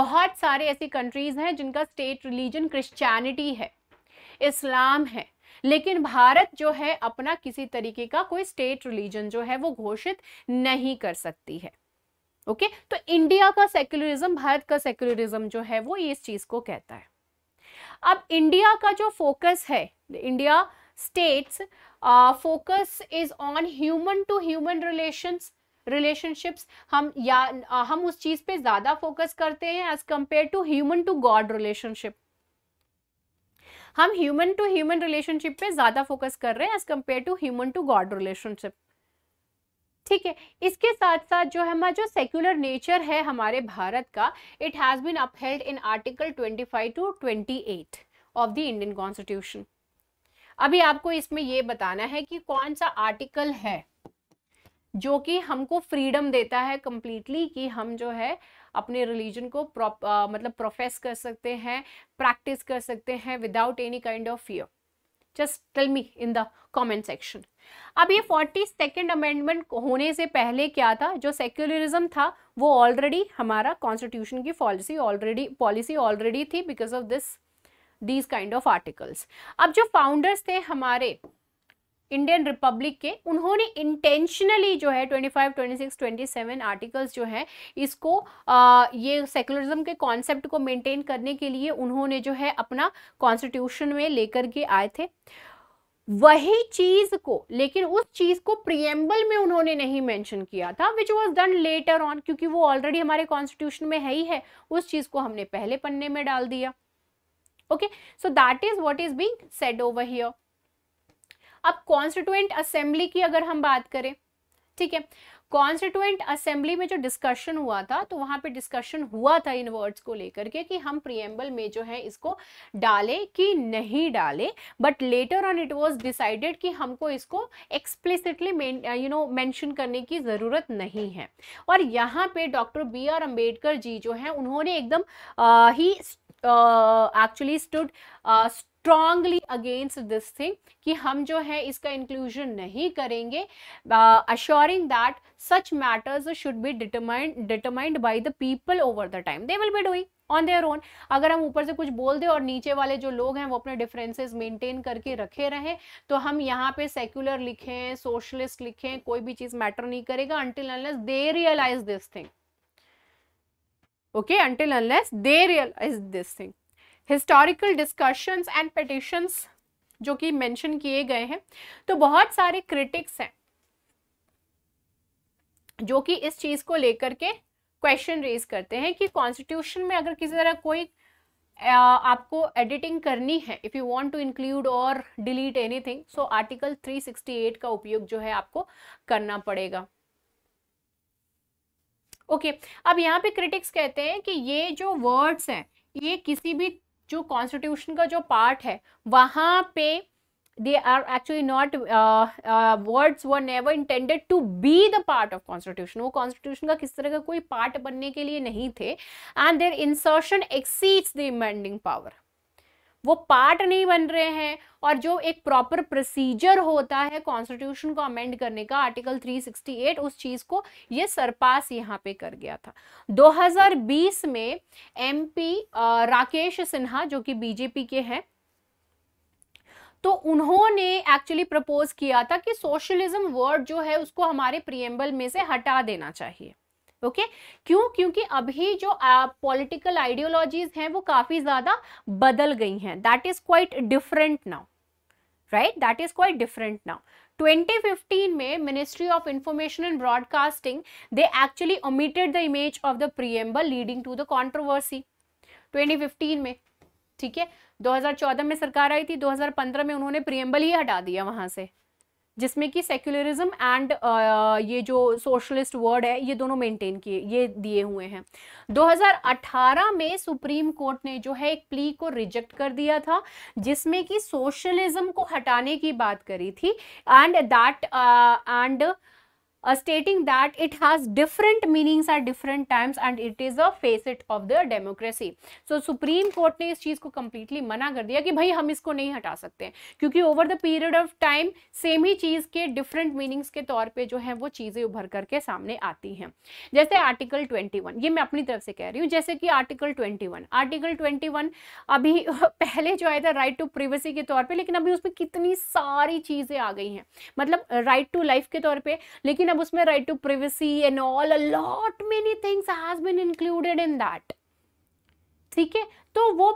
बहुत सारे ऐसी कंट्रीज हैं जिनका स्टेट रिलीजन क्रिश्चियनिटी है इस्लाम है लेकिन भारत जो है अपना किसी तरीके का कोई स्टेट रिलीजन जो है वो घोषित नहीं कर सकती है ओके okay? तो इंडिया का सेक्युलरिज्म भारत का सेक्युलरिज्म जो है वो इस चीज को कहता है अब इंडिया का जो फोकस है India state's focus is on human to human relations relationships हम या हम उस चीज़ पे ज़्यादा फोकस करते हैं as compare to human to God relationship हम ह्यूमन टू ह्यूमन रिलेशनशिप पे ज़्यादा फोकस कर रहे हैं as compare to human to God relationship ठीक है इसके साथ साथ जो है हमारा जो सेक्युलर नेचर है हमारे भारत का it has been upheld in article 25 to 28 of the Indian constitution अभी आपको इसमें यह बताना है कि कौन सा आर्टिकल है जो कि हमको फ्रीडम देता है कंप्लीटली कि हम जो है अपने रिलीजन को प्रॉप मतलब प्रोफेस कर सकते हैं प्रैक्टिस कर सकते हैं without any kind of fear just tell me in the comment section अब ये फोर्टी सेकेंड अमेंडमेंट होने से पहले क्या था जो सेक्युलरिज्म था वो ऑलरेडी हमारा कॉन्स्टिट्यूशन की पॉलिसी ऑलरेडी पॉलिसी ऑलरेडी थी because of this these kind of articles अब जो फाउंडर्स थे हमारे इंडियन रिपब्लिक के उन्होंने इंटेंशनली जो है 25, 26, 27 आर्टिकल्स जो है इसको आ, ये सेकुलरिज्म के कॉन्सेप्ट को मेंटेन करने के लिए उन्होंने जो है अपना कॉन्स्टिट्यूशन में लेकर के आए थे वही चीज को लेकिन उस चीज को प्रियम्बल में उन्होंने नहीं मेंशन किया था which was done later on क्योंकि वो ऑलरेडी हमारे कॉन्स्टिट्यूशन में है ही है उस चीज को हमने पहले पन्ने में डाल दिया okay so that is what is being said over here अब कॉन्स्टिट्यूंट असेंबली की अगर हम बात करें ठीक है कॉन्स्टिट्यूंट असेंबली में जो डिस्कशन हुआ था तो वहां पे डिस्कशन हुआ था इन वर्ड्स को लेकर के कि हम प्रियम्बल में जो है इसको डालें कि नहीं डालें but later on it was decided कि हमको इसको एक्सप्लिसिटली यू नो मेंशन करने की ज़रूरत नहीं है और यहाँ पे doctor B R Ambedkar ji जो हैं उन्होंने एकदम ही actually stood strongly against this thing कि हम जो है इसका इंक्लूजन नहीं करेंगे assuring that such matters should be determined determined by the people over the time they will be doing on their own अगर हम ऊपर से कुछ बोल दें और नीचे वाले जो लोग हैं वो अपने डिफरेंसेस मेंटेन करके रखे रहें तो हम यहाँ पे सेक्युलर लिखें सोशलिस्ट लिखें कोई भी चीज़ मैटर नहीं करेगा until unless they realise this thing okay until unless they realise this thing historical discussions and petitions जो कि मेंशन किए गए हैं तो बहुत सारे क्रिटिक्स हैं जो कि इस चीज को लेकर के क्वेश्चन रेज करते हैं कि कॉन्स्टिट्यूशन में अगर किसी तरह कोई आ, आपको एडिटिंग करनी है if you want to include और डिलीट एनीथिंग सो आर्टिकल 368 का उपयोग जो है आपको करना पड़ेगा ओके okay, अब यहाँ पे क्रिटिक्स कहते हैं कि ये जो वर्ड्स हैं ये किसी भी जो कॉन्स्टिट्यूशन का जो पार्ट है वहाँ पे they are actually not words were never intended to be the part of constitution वो कॉन्स्टिट्यूशन का किस तरह का कोई पार्ट बनने के लिए नहीं थे and their insertion exceeds the amending power वो पार्ट नहीं बन रहे हैं और जो एक प्रॉपर प्रोसीजर होता है कॉन्स्टिट्यूशन को अमेंड करने का आर्टिकल 368 उस चीज़ को ये सरपास यहाँ पे कर गया था 2020 में एमपी राकेश सिन्हा जो कि बीजेपी के हैं तो उन्होंने एक्चुअली प्रपोज किया था कि सोशलिज्म वर्ड जो है उसको हमारे प्रियम्बल में से हटा देना चाहिए ओके okay? क्यों क्योंकि अभी जो पॉलिटिकल आइडियोलॉजीज हैं वो काफ़ी ज़्यादा बदल गई हैं that is quite different now right that is quite different now 2015 में ministry of information and broadcasting they actually omitted the image of the preamble leading to the controversy 2015 में ठीक है 2014 में सरकार आई थी 2015 में उन्होंने प्रियम्बल ही हटा दिया वहां से जिसमें कि सेक्युलरिज्म एंड uh, ये जो सोशलिस्ट वर्ड है ये दोनों मेंटेन किए ये दिए हुए हैं 2018 में सुप्रीम कोर्ट ने जो है एक प्ली को रिजेक्ट कर दिया था जिसमें कि सोशलिज्म को हटाने की बात करी थी and that and uh, stating that it has different different meanings at different times and it is a facet of the democracy. Supreme court ने इस चीज़ को कंप्लीटली मना कर दिया कि भाई हम इसको नहीं हटा सकते क्योंकि over the period of time same ही चीज़ के डिफरेंट मीनिंग्स के तौर पे जो है वो चीज़ें उभर करके सामने आती हैं जैसे आर्टिकल 21 ये मैं अपनी तरफ से कह रही हूँ जैसे कि आर्टिकल 21 आर्टिकल 21 अभी पहले जो आया था राइट टू प्रिवेसी के तौर पर लेकिन अभी उसमें कितनी सारी चीज़ें आ गई हैं मतलब राइट टू लाइफ के तौर पर लेकिन मतलब उसमें right to privacy and all a lot many things has been included in that ठीक है तो वो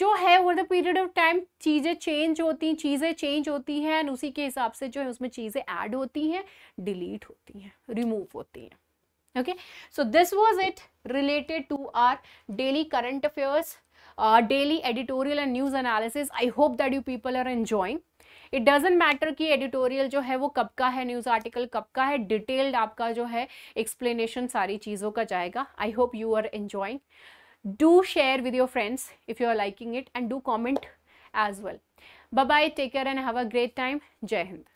जो है over the period of time चीज़ें चेंज होती हैं चीज़ें चेंज होती हैं एंड उसी के हिसाब से जो है उसमें चीज़ें ऐड होती हैं डिलीट होती हैं रिमूव होती हैं okay so this was it related to our daily current affairs daily editorial and news analysis I hope that you people are enjoying it doesn't matter कि एडिटोरियल जो है वो कब का है न्यूज़ आर्टिकल कब का है डिटेल्ड आपका जो है एक्सप्लेनेशन सारी चीज़ों का जाएगा I hope you are enjoying do share with your friends if you are liking it and do comment as well bye take care and have a great time Jai Hind